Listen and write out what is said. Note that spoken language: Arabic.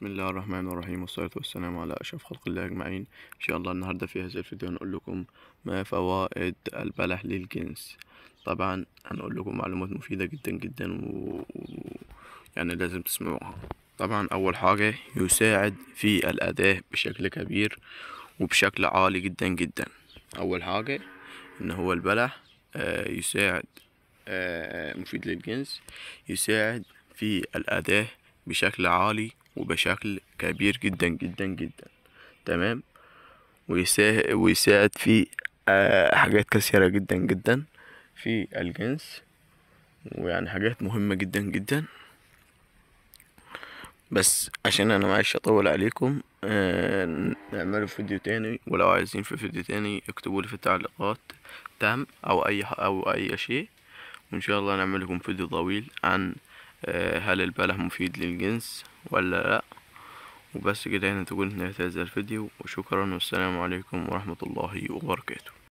بسم الله الرحمن الرحيم والصلاة والسلام على أشرف خلق الله أجمعين إن شاء الله النهاردة في هذا الفيديو هنقول لكم ما فوائد البلح للجنس طبعا هنقول لكم معلومات مفيدة جدا جدا و... يعني لازم تسمعوها طبعا أول حاجة يساعد في الأداء بشكل كبير وبشكل عالي جدا جدا أول حاجة إن هو البلح آه، يساعد آه، مفيد للجنس يساعد في الأداء بشكل عالي وبشكل كبير جدا جدا جدا تمام ويساعد, ويساعد في آه، حاجات كثيرة جدا جدا في الجنس ويعني حاجات مهمة جدا جدا بس عشان انا معلش اطول عليكم نعمل آه، نعمله فيديو تاني ولو عايزين في فيديو تاني اكتبوا لي في التعليقات تم او اي او اي شيء وان شاء الله نعمل لكم فيديو طويل عن آه، هل البلح مفيد للجنس ولا لأ وبس كده هنا تكون نهاية هذا الفيديو وشكرا والسلام عليكم ورحمة الله وبركاته